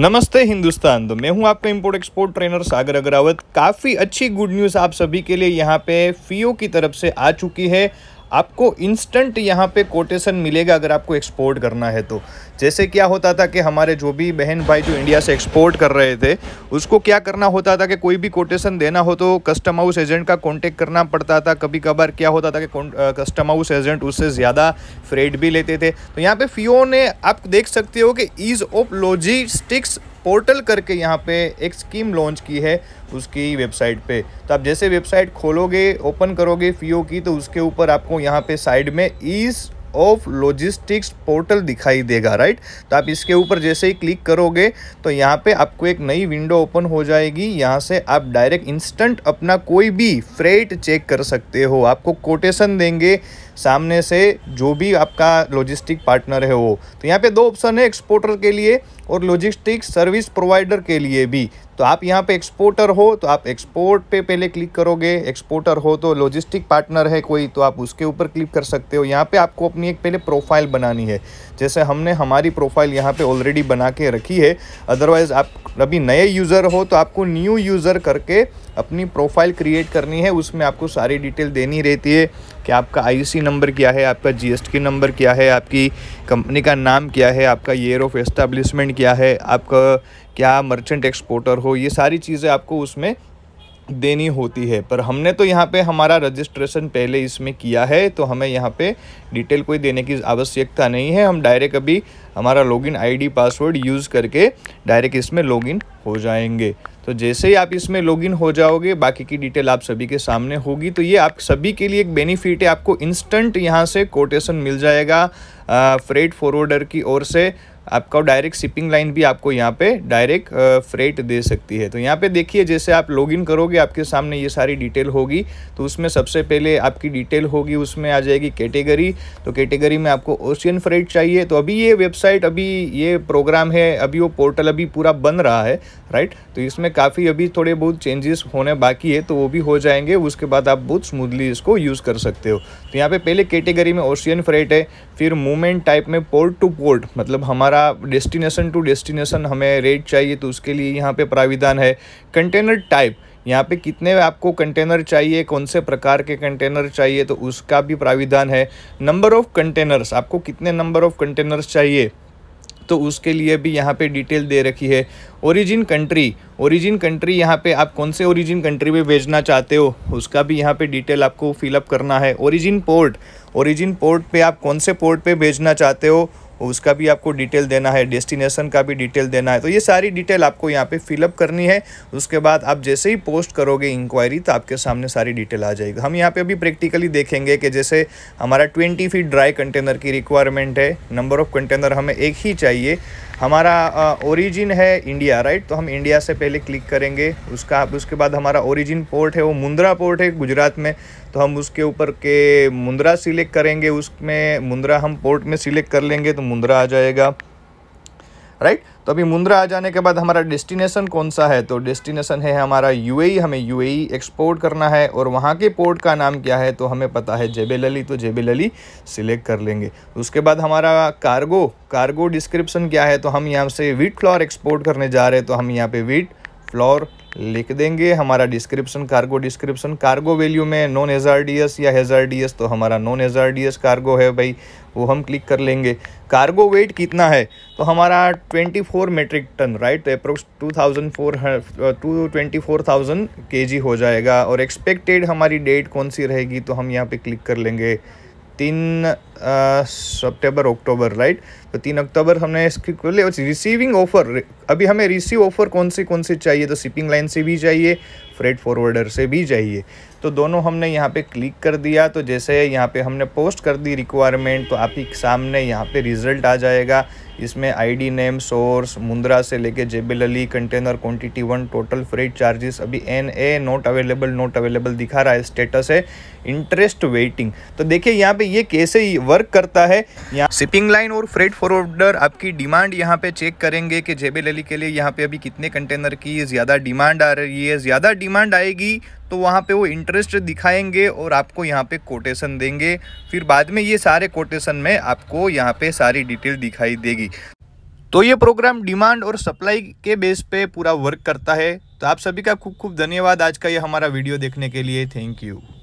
नमस्ते हिंदुस्तान तो मैं हूं आपका import export trainer Sagar Agrawat काफ़ी अच्छी गुड न्यूज़ आप सभी के लिए यहां पे फीओ e की तरफ से आ चुकी है आपको इंस्टेंट यहाँ पे कोटेशन मिलेगा अगर आपको एक्सपोर्ट करना है तो जैसे क्या होता था कि हमारे जो भी बहन भाई जो इंडिया से एक्सपोर्ट कर रहे थे उसको क्या करना होता था कि कोई भी कोटेशन देना हो तो कस्टम हाउस एजेंट का कॉन्टेक्ट करना पड़ता था कभी कभार क्या होता था कि कस्टम हाउस एजेंट उससे ज़्यादा फ्रेड भी लेते थे तो यहाँ पर फियो ने आप देख सकते हो कि ईज़ ऑफ लॉजिस्टिक्स पोर्टल करके यहाँ पे एक स्कीम लॉन्च की है उसकी वेबसाइट पे तो आप जैसे वेबसाइट खोलोगे ओपन करोगे फीओ की तो उसके ऊपर आपको यहाँ पे साइड में ईज ऑफ लॉजिस्टिक्स पोर्टल दिखाई देगा राइट तो आप इसके ऊपर जैसे ही क्लिक करोगे तो यहाँ पे आपको एक नई विंडो ओपन हो जाएगी यहाँ से आप डायरेक्ट इंस्टेंट अपना कोई भी फ्रेट चेक कर सकते हो आपको कोटेशन देंगे सामने से जो भी आपका लॉजिस्टिक पार्टनर है वो तो यहाँ पे दो ऑप्शन है एक्सपोर्टर के लिए और लॉजिस्टिक सर्विस प्रोवाइडर के लिए भी तो आप यहाँ पे एक्सपोर्टर हो तो आप एक्सपोर्ट पे पहले क्लिक करोगे एक्सपोर्टर हो तो लॉजिस्टिक पार्टनर है कोई तो आप उसके ऊपर क्लिक कर सकते हो यहाँ पे आपको अपनी एक पहले प्रोफाइल बनानी है जैसे हमने हमारी प्रोफाइल यहाँ पे ऑलरेडी बना के रखी है अदरवाइज़ आप अभी नए यूज़र हो तो आपको न्यू यूज़र करके अपनी प्रोफाइल क्रिएट करनी है उसमें आपको सारी डिटेल देनी रहती है कि आपका आई नंबर क्या है आपका जी नंबर क्या है आपकी कंपनी का नाम क्या है आपका ईयर ऑफ एस्टेब्लिशमेंट क्या है आपका क्या मर्चेंट एक्सपोर्टर हो ये सारी चीज़ें आपको उसमें देनी होती है पर हमने तो यहाँ पे हमारा रजिस्ट्रेशन पहले इसमें किया है तो हमें यहाँ पे डिटेल कोई देने की आवश्यकता नहीं है हम डायरेक्ट अभी हमारा लॉगिन आईडी पासवर्ड यूज़ करके डायरेक्ट इसमें लॉगिन हो जाएंगे तो जैसे ही आप इसमें लॉगिन हो जाओगे बाकी की डिटेल आप सभी के सामने होगी तो ये आप सभी के लिए एक बेनिफिट है आपको इंस्टेंट यहाँ से कोटेशन मिल जाएगा फ्रेड फॉरवर्डर की ओर से आपका डायरेक्ट शिपिंग लाइन भी आपको यहाँ पे डायरेक्ट फ्रेट दे सकती है तो यहाँ पे देखिए जैसे आप लॉगिन करोगे आपके सामने ये सारी डिटेल होगी तो उसमें सबसे पहले आपकी डिटेल होगी उसमें आ जाएगी कैटेगरी तो कैटेगरी में आपको ओशियन फ्रेट चाहिए तो अभी ये वेबसाइट अभी ये प्रोग्राम है अभी वो पोर्टल अभी पूरा बन रहा है राइट तो इसमें काफ़ी अभी थोड़े बहुत चेंजेस होने बाकी है तो वो भी हो जाएंगे उसके बाद आप बहुत स्मूदली इसको यूज़ कर सकते हो तो यहाँ पर पहले कैटेगरी में ओशियन फ्रेट है फिर मूवमेंट टाइप में पोर्ट टू पोर्ट मतलब हमारा हमारा डेस्टिनेशन टू डेस्टिनेशन हमें रेट चाहिए तो उसके लिए यहाँ पे प्राविधान है कंटेनर टाइप यहाँ पे कितने आपको कंटेनर चाहिए कौन से प्रकार के कंटेनर चाहिए तो उसका भी प्राविधान है नंबर ऑफ़ कंटेनर्स आपको कितने नंबर ऑफ़ कंटेनर्स चाहिए तो उसके लिए भी यहाँ पे डिटेल दे रखी है ओरिजिन कंट्री ओरिजिन कंट्री यहाँ पे आप कौन से ओरिजिन कंट्री में भेजना चाहते हो उसका भी यहाँ पे डिटेल आपको फिलअप करना है ओरिजिन पोर्ट ओरिजिन पोर्ट पे आप कौन से पोर्ट पे भेजना चाहते हो उसका भी आपको डिटेल देना है डेस्टिनेशन का भी डिटेल देना है तो ये सारी डिटेल आपको यहाँ पे फिलअप करनी है उसके बाद आप जैसे ही पोस्ट करोगे इंक्वायरी तो आपके सामने सारी डिटेल आ जाएगी हम यहाँ पे अभी प्रैक्टिकली देखेंगे कि जैसे हमारा ट्वेंटी फीट ड्राई कंटेनर की रिक्वायरमेंट है नंबर ऑफ़ कंटेनर हमें एक ही चाहिए हमारा ओरिजिन है इंडिया राइट तो हम इंडिया से पहले क्लिक करेंगे उसका उसके बाद हमारा ओरिजिन पोर्ट है वो मुंद्रा पोर्ट है गुजरात में तो हम उसके ऊपर के मुंद्रा सिलेक्ट करेंगे उसमें मुंद्रा हम पोर्ट में सिलेक्ट कर लेंगे तो मुंद्रा आ जाएगा राइट तो अभी मुंद्रा आ जाने के बाद हमारा डेस्टिनेशन कौन सा है तो डेस्टिनेशन है हमारा यूएई e, हमें यूएई एक्सपोर्ट e करना है और वहाँ के पोर्ट का नाम क्या है तो हमें पता है जेबे लली तो जेबे लली सिलेक्ट कर लेंगे उसके बाद हमारा कार्गो कार्गो डिस्क्रिप्शन क्या है तो हम यहाँ से वीट फ्लॉर एक्सपोर्ट करने जा रहे हैं तो हम यहाँ पर वीट फ्लोर लिख देंगे हमारा description cargo description cargo value में नॉन एस या एस तो हमारा नॉन एस कार्गो है भाई वो हम क्लिक कर लेंगे कार्गो वेट कितना है तो हमारा 24 मेट्रिक टन राइट तो approx two thousand four two twenty four thousand K G हो जाएगा और एक्सपेक्टेड हमारी डेट कौन सी रहेगी तो हम यहाँ पे क्लिक कर लेंगे तीन सितंबर अक्टूबर राइट तो तीन अक्टूबर हमने इसकी रिसीविंग ऑफर अभी हमें रिसीव ऑफर कौन सी कौन सी चाहिए तो शिपिंग लाइन से भी चाहिए फ्रेट फॉरवर्डर से भी चाहिए तो दोनों हमने यहाँ पे क्लिक कर दिया तो जैसे यहाँ पे हमने पोस्ट कर दी रिक्वायरमेंट तो आप ही सामने यहाँ पे रिज़ल्ट आ जाएगा इसमें आईडी नेम सोर्स मुंद्रा से लेके Jebel Ali container quantity one total freight charges अभी N A not available not available दिखा रहा है स्टेटस है इंटरेस्ट वेटिंग तो देखिए यहाँ पे ये कैसे वर्क करता है यहाँ शिपिंग लाइन और फ्रेट फॉरवर्डर आपकी डिमांड यहाँ पे चेक करेंगे कि जेबिल अली के लिए यहाँ पे अभी कितने कंटेनर की ज़्यादा डिमांड आ रही है ज़्यादा डिमांड डिमांड आएगी तो वहाँ पे वो इंटरेस्ट दिखाएंगे और आपको यहाँ पे कोटेशन देंगे फिर बाद में ये सारे कोटेशन में आपको यहाँ पे सारी डिटेल दिखाई देगी तो ये प्रोग्राम डिमांड और सप्लाई के बेस पे पूरा वर्क करता है तो आप सभी का खूब खूब धन्यवाद आज का ये हमारा वीडियो देखने के लिए थैंक यू